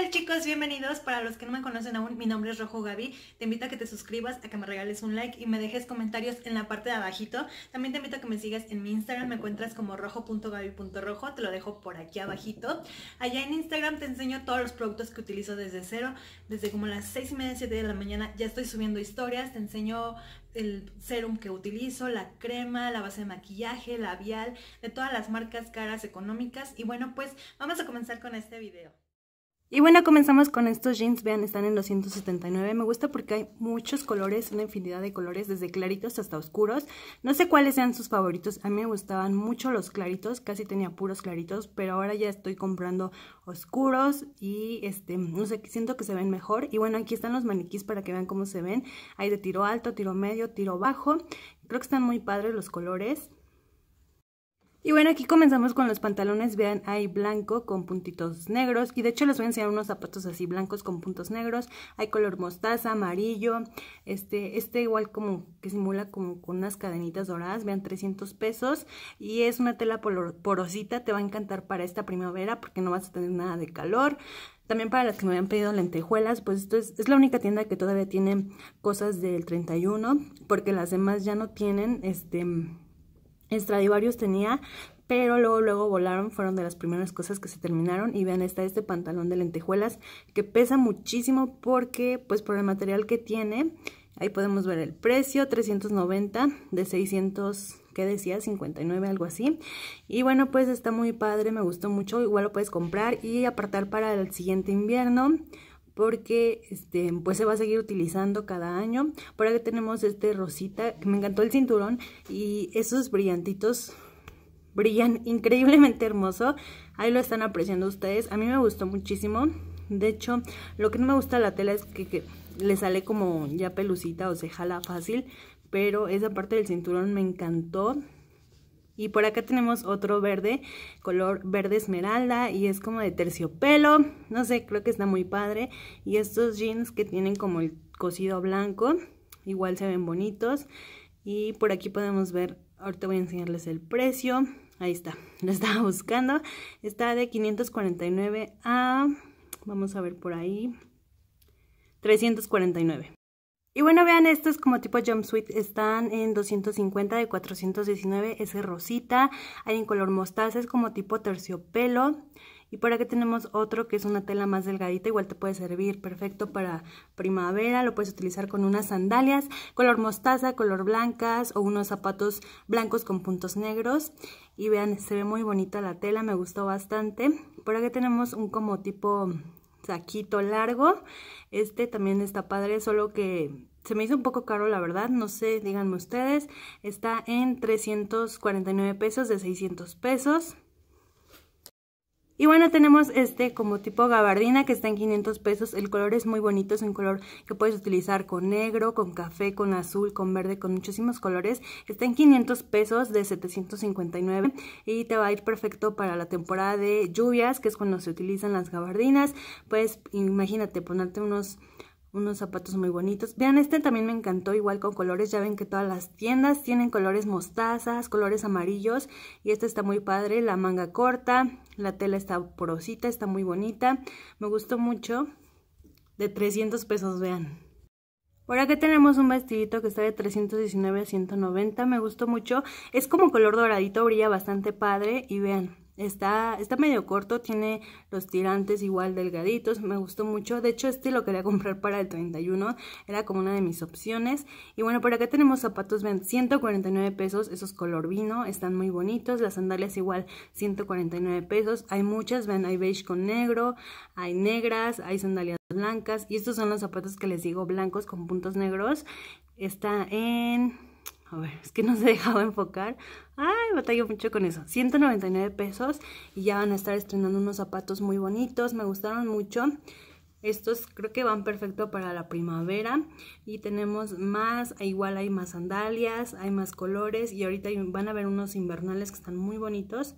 Hola chicos? Bienvenidos. Para los que no me conocen aún, mi nombre es Rojo Gaby. Te invito a que te suscribas, a que me regales un like y me dejes comentarios en la parte de abajito. También te invito a que me sigas en mi Instagram, me encuentras como rojo.gaby.rojo, te lo dejo por aquí abajito. Allá en Instagram te enseño todos los productos que utilizo desde cero, desde como las 6 y media, 7 de la mañana ya estoy subiendo historias, te enseño el serum que utilizo, la crema, la base de maquillaje, labial, de todas las marcas caras económicas. Y bueno, pues vamos a comenzar con este video. Y bueno, comenzamos con estos jeans, vean, están en 279, me gusta porque hay muchos colores, una infinidad de colores, desde claritos hasta oscuros, no sé cuáles sean sus favoritos, a mí me gustaban mucho los claritos, casi tenía puros claritos, pero ahora ya estoy comprando oscuros y este, no sé, siento que se ven mejor, y bueno, aquí están los maniquís para que vean cómo se ven, hay de tiro alto, tiro medio, tiro bajo, creo que están muy padres los colores, y bueno, aquí comenzamos con los pantalones, vean, hay blanco con puntitos negros y de hecho les voy a enseñar unos zapatos así blancos con puntos negros, hay color mostaza, amarillo, este, este igual como que simula como con unas cadenitas doradas, vean, 300 pesos y es una tela porosita, te va a encantar para esta primavera porque no vas a tener nada de calor, también para las que me habían pedido lentejuelas, pues esto es, es, la única tienda que todavía tiene cosas del 31, porque las demás ya no tienen, este Estradivarius tenía, pero luego luego volaron, fueron de las primeras cosas que se terminaron y vean está este pantalón de lentejuelas que pesa muchísimo porque pues por el material que tiene, ahí podemos ver el precio, 390 de 600 ¿qué decía 59 algo así y bueno pues está muy padre me gustó mucho igual lo puedes comprar y apartar para el siguiente invierno porque este, pues se va a seguir utilizando cada año. Por acá tenemos este rosita, que me encantó el cinturón y esos brillantitos brillan increíblemente hermoso. Ahí lo están apreciando ustedes. A mí me gustó muchísimo. De hecho, lo que no me gusta de la tela es que, que le sale como ya pelucita o se jala fácil. Pero esa parte del cinturón me encantó. Y por acá tenemos otro verde, color verde esmeralda y es como de terciopelo. No sé, creo que está muy padre. Y estos jeans que tienen como el cosido blanco, igual se ven bonitos. Y por aquí podemos ver, ahorita voy a enseñarles el precio. Ahí está, lo estaba buscando. Está de 549 a, vamos a ver por ahí, 349. Y bueno, vean, estos como tipo jumpsuit están en 250 de 419, es rosita, hay en color mostaza, es como tipo terciopelo. Y por aquí tenemos otro que es una tela más delgadita, igual te puede servir perfecto para primavera, lo puedes utilizar con unas sandalias, color mostaza, color blancas o unos zapatos blancos con puntos negros. Y vean, se ve muy bonita la tela, me gustó bastante. Por aquí tenemos un como tipo saquito largo. Este también está padre, solo que se me hizo un poco caro, la verdad. No sé, díganme ustedes. Está en 349 pesos de 600 pesos. Y bueno, tenemos este como tipo gabardina que está en 500 pesos. El color es muy bonito, es un color que puedes utilizar con negro, con café, con azul, con verde, con muchísimos colores. Está en 500 pesos de 759 y te va a ir perfecto para la temporada de lluvias, que es cuando se utilizan las gabardinas. Pues imagínate ponerte unos unos zapatos muy bonitos. Vean, este también me encantó, igual con colores. Ya ven que todas las tiendas tienen colores mostazas, colores amarillos. Y este está muy padre, la manga corta, la tela está porosita, está muy bonita. Me gustó mucho. De 300 pesos, vean. Ahora que tenemos un vestidito que está de 319 a 190, me gustó mucho. Es como color doradito, brilla bastante padre y vean, Está, está medio corto, tiene los tirantes igual delgaditos, me gustó mucho. De hecho, este lo quería comprar para el 31, era como una de mis opciones. Y bueno, por acá tenemos zapatos, ven, 149 pesos, esos color vino, están muy bonitos. Las sandalias igual, 149 pesos. Hay muchas, ven, hay beige con negro, hay negras, hay sandalias blancas. Y estos son los zapatos que les digo, blancos con puntos negros. Está en a ver, es que no se dejaba enfocar. Ay, batallo mucho con eso. 199 pesos y ya van a estar estrenando unos zapatos muy bonitos. Me gustaron mucho. Estos creo que van perfecto para la primavera. Y tenemos más, igual hay más sandalias, hay más colores. Y ahorita van a ver unos invernales que están muy bonitos.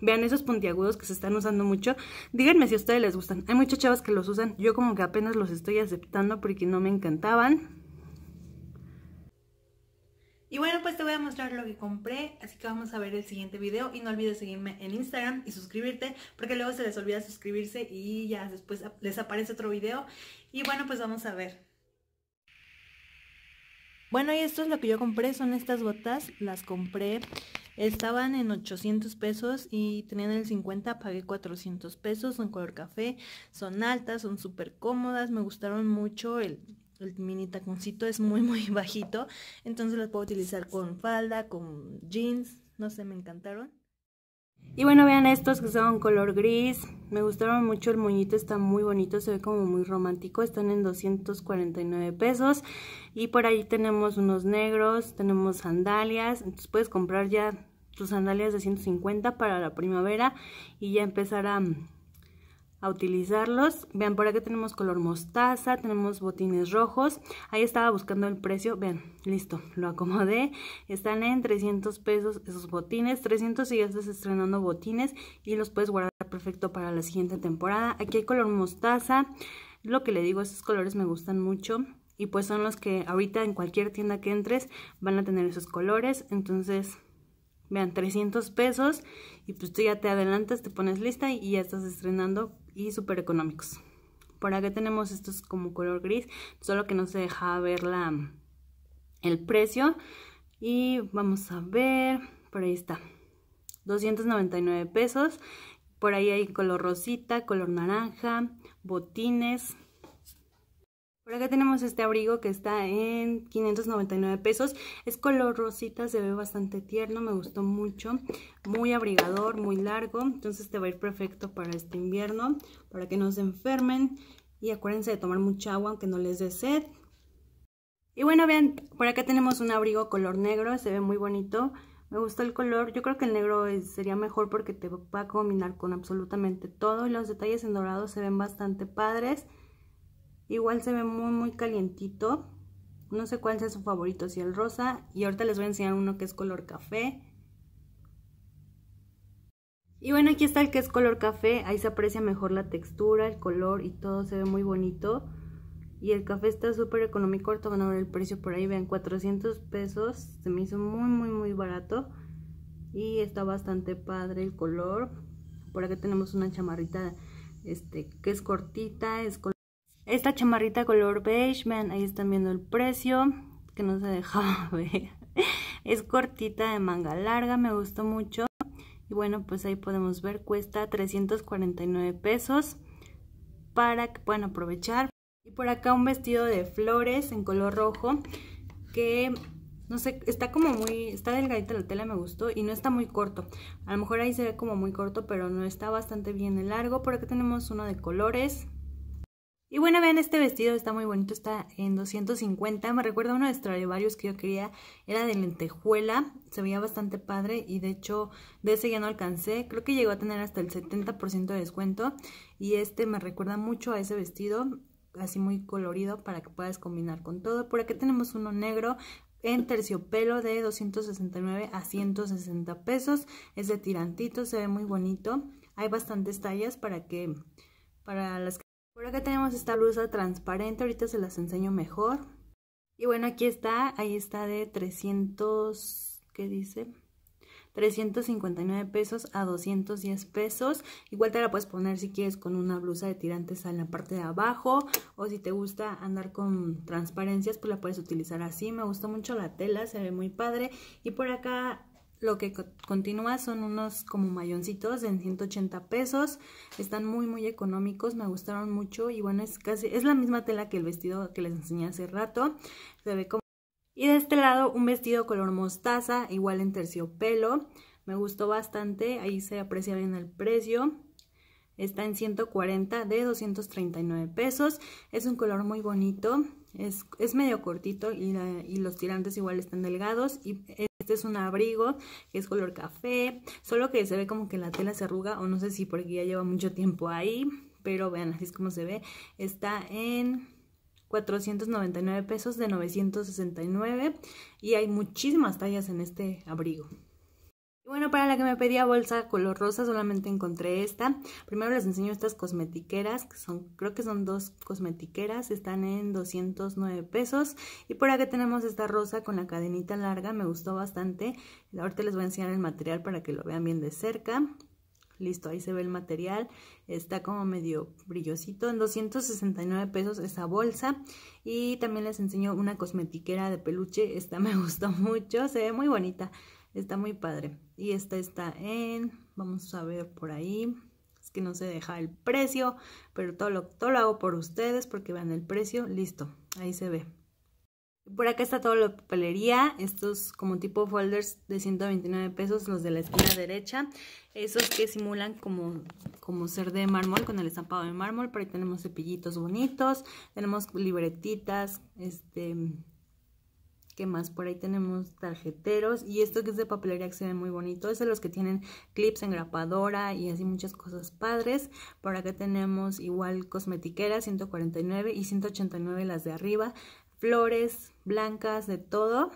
Vean esos puntiagudos que se están usando mucho. Díganme si a ustedes les gustan. Hay muchas chavas que los usan. Yo como que apenas los estoy aceptando porque no me encantaban. voy a mostrar lo que compré, así que vamos a ver el siguiente vídeo y no olvides seguirme en Instagram y suscribirte porque luego se les olvida suscribirse y ya después les aparece otro video y bueno pues vamos a ver. Bueno y esto es lo que yo compré, son estas botas, las compré, estaban en 800 pesos y tenían el 50, pagué 400 pesos, son color café, son altas, son súper cómodas, me gustaron mucho el el mini taconcito es muy muy bajito, entonces los puedo utilizar con falda, con jeans, no sé, me encantaron. Y bueno, vean estos que son color gris, me gustaron mucho, el moñito está muy bonito, se ve como muy romántico, están en 249 pesos y por ahí tenemos unos negros, tenemos sandalias, entonces puedes comprar ya tus sandalias de 150 para la primavera y ya empezar a a utilizarlos. Vean, por acá tenemos color mostaza, tenemos botines rojos. Ahí estaba buscando el precio. Vean, listo, lo acomodé. Están en 300 pesos esos botines. 300 si ya estás estrenando botines y los puedes guardar perfecto para la siguiente temporada. Aquí hay color mostaza. Lo que le digo, esos colores me gustan mucho. Y pues son los que ahorita en cualquier tienda que entres van a tener esos colores. Entonces Vean, 300 pesos y pues tú ya te adelantas, te pones lista y ya estás estrenando y súper económicos. Por acá tenemos estos como color gris, solo que no se deja ver la, el precio. Y vamos a ver, por ahí está, 299 pesos. Por ahí hay color rosita, color naranja, botines, por acá tenemos este abrigo que está en 599 pesos. Es color rosita, se ve bastante tierno, me gustó mucho. Muy abrigador, muy largo. Entonces te va a ir perfecto para este invierno, para que no se enfermen. Y acuérdense de tomar mucha agua aunque no les dé sed. Y bueno, vean, por acá tenemos un abrigo color negro, se ve muy bonito. Me gustó el color, yo creo que el negro sería mejor porque te va a combinar con absolutamente todo. Y los detalles en dorado se ven bastante padres. Igual se ve muy, muy calientito. No sé cuál sea su favorito, si el rosa. Y ahorita les voy a enseñar uno que es color café. Y bueno, aquí está el que es color café. Ahí se aprecia mejor la textura, el color y todo se ve muy bonito. Y el café está súper económico. Ahorita van a ver el precio por ahí. Vean, 400 pesos. Se me hizo muy, muy, muy barato. Y está bastante padre el color. Por acá tenemos una chamarrita este, que es cortita, es color esta chamarrita color beige, vean, ahí están viendo el precio, que no se dejaba ver. Es cortita de manga larga, me gustó mucho. Y bueno, pues ahí podemos ver, cuesta 349 pesos para que puedan aprovechar. Y por acá un vestido de flores en color rojo que no sé, está como muy, está delgadita la tela, me gustó y no está muy corto. A lo mejor ahí se ve como muy corto, pero no está bastante bien el largo. Por acá tenemos uno de colores, y bueno, vean este vestido, está muy bonito, está en 250. Me recuerda uno de varios que yo quería, era de lentejuela, se veía bastante padre y de hecho de ese ya no alcancé. Creo que llegó a tener hasta el 70% de descuento y este me recuerda mucho a ese vestido, así muy colorido para que puedas combinar con todo. Por aquí tenemos uno negro, en terciopelo de 269 a 160 pesos. Es de tirantito, se ve muy bonito. Hay bastantes tallas para que para las por acá tenemos esta blusa transparente, ahorita se las enseño mejor. Y bueno, aquí está, ahí está de 300, ¿qué dice? 359 pesos a 210 pesos. Igual te la puedes poner si quieres con una blusa de tirantes en la parte de abajo o si te gusta andar con transparencias, pues la puedes utilizar así. Me gusta mucho la tela, se ve muy padre. Y por acá lo que continúa son unos como mayoncitos en 180 pesos. Están muy, muy económicos. Me gustaron mucho. Y bueno, es casi, es la misma tela que el vestido que les enseñé hace rato. Se ve como... Y de este lado un vestido color mostaza, igual en terciopelo. Me gustó bastante. Ahí se aprecia bien el precio. Está en 140 de 239 pesos. Es un color muy bonito. Es, es medio cortito y, y, los tirantes igual están delgados. Y este es un abrigo que es color café, solo que se ve como que la tela se arruga o no sé si porque ya lleva mucho tiempo ahí. Pero vean, así es como se ve. Está en 499 pesos de 969 y hay muchísimas tallas en este abrigo bueno, para la que me pedía bolsa color rosa, solamente encontré esta. Primero les enseño estas cosmetiqueras, que son, creo que son dos cosmetiqueras, están en 209 pesos. Y por acá tenemos esta rosa con la cadenita larga, me gustó bastante. Ahorita les voy a enseñar el material para que lo vean bien de cerca. Listo, ahí se ve el material, está como medio brillosito, en 269 pesos esa bolsa. Y también les enseño una cosmetiquera de peluche, esta me gustó mucho, se ve muy bonita. Está muy padre. Y esta está en, vamos a ver por ahí, es que no se deja el precio, pero todo lo, todo hago por ustedes porque vean el precio, listo, ahí se ve. Por acá está toda la papelería, estos como tipo folders de 129 pesos, los de la esquina derecha, esos que simulan como, como ser de mármol, con el estampado de mármol, por ahí tenemos cepillitos bonitos, tenemos libretitas, este ¿Qué más? Por ahí tenemos tarjeteros y esto que es de papelería que se ve muy bonito. Es de los que tienen clips, engrapadora y así muchas cosas padres. Por acá tenemos igual cosmetiquera, 149 y 189 las de arriba. Flores blancas, de todo.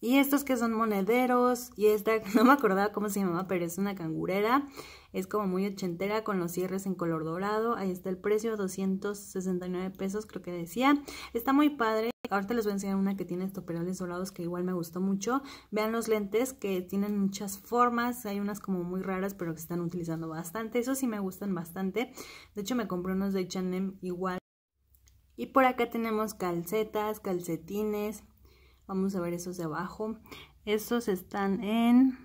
Y estos que son monederos y esta, no me acordaba cómo se llamaba, pero es una cangurera. Es como muy ochentera con los cierres en color dorado. Ahí está el precio, 269 pesos creo que decía. Está muy padre. Ahorita les voy a enseñar una que tiene perales dorados que igual me gustó mucho. Vean los lentes que tienen muchas formas. Hay unas como muy raras pero que se están utilizando bastante. Eso sí me gustan bastante. De hecho me compré unos de H&M igual. Y por acá tenemos calcetas, calcetines. Vamos a ver esos de abajo. Estos están en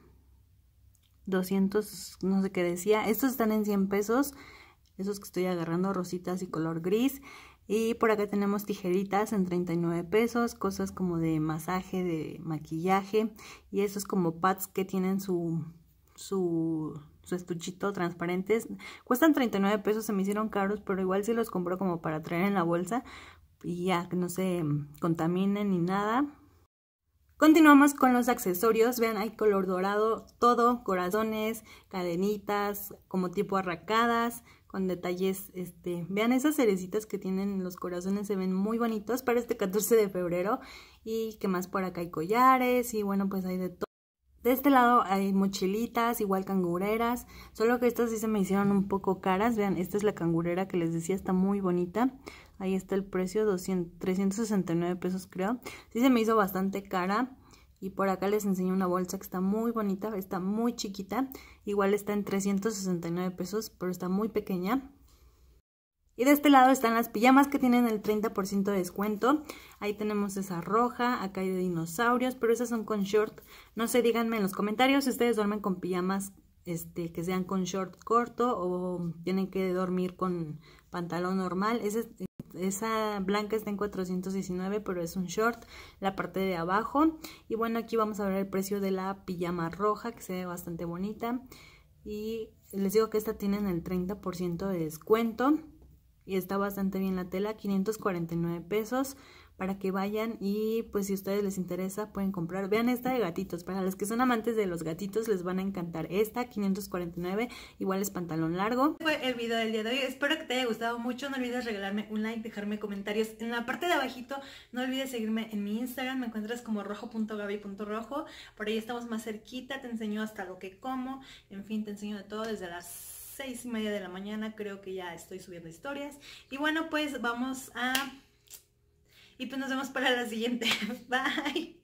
200, no sé qué decía. Estos están en 100 pesos. Esos que estoy agarrando, rositas y color gris. Y por acá tenemos tijeritas en 39 pesos, cosas como de masaje, de maquillaje. Y esos como pads que tienen su, su, estuchito transparente, Cuestan 39 pesos, se me hicieron caros, pero igual sí los compro como para traer en la bolsa. Y ya, que no se contaminen ni nada. Continuamos con los accesorios. Vean, hay color dorado, todo, corazones, cadenitas, como tipo arracadas, con detalles, este, vean esas cerecitas que tienen los corazones, se ven muy bonitos para este 14 de febrero. Y que más por acá hay collares y bueno, pues hay de todo. De este lado hay mochilitas, igual cangureras, solo que estas sí se me hicieron un poco caras. Vean, esta es la cangurera que les decía, está muy bonita. Ahí está el precio, 369 pesos creo. Sí se me hizo bastante cara. Y por acá les enseño una bolsa que está muy bonita, está muy chiquita. Igual está en 369 pesos, pero está muy pequeña. Y de este lado están las pijamas que tienen el 30% de descuento. Ahí tenemos esa roja, acá hay de dinosaurios, pero esas son con short. No sé, díganme en los comentarios si ustedes duermen con pijamas este, que sean con short corto o tienen que dormir con pantalón normal. esa blanca está en 419, pero es un short, la parte de abajo. Y bueno, aquí vamos a ver el precio de la pijama roja, que se ve bastante bonita. Y les digo que esta tiene el 30% de descuento. Y está bastante bien la tela, 549 pesos para que vayan y pues si a ustedes les interesa pueden comprar. Vean esta de gatitos, para los que son amantes de los gatitos les van a encantar esta, 549, igual es pantalón largo. Este fue el video del día de hoy, espero que te haya gustado mucho, no olvides regalarme un like, dejarme comentarios en la parte de abajito, no olvides seguirme en mi Instagram, me encuentras como rojo.gaby.rojo, por ahí estamos más cerquita, te enseño hasta lo que como, en fin, te enseño de todo desde las seis y media de la mañana creo que ya estoy subiendo historias y bueno pues vamos a y pues nos vemos para la siguiente. Bye.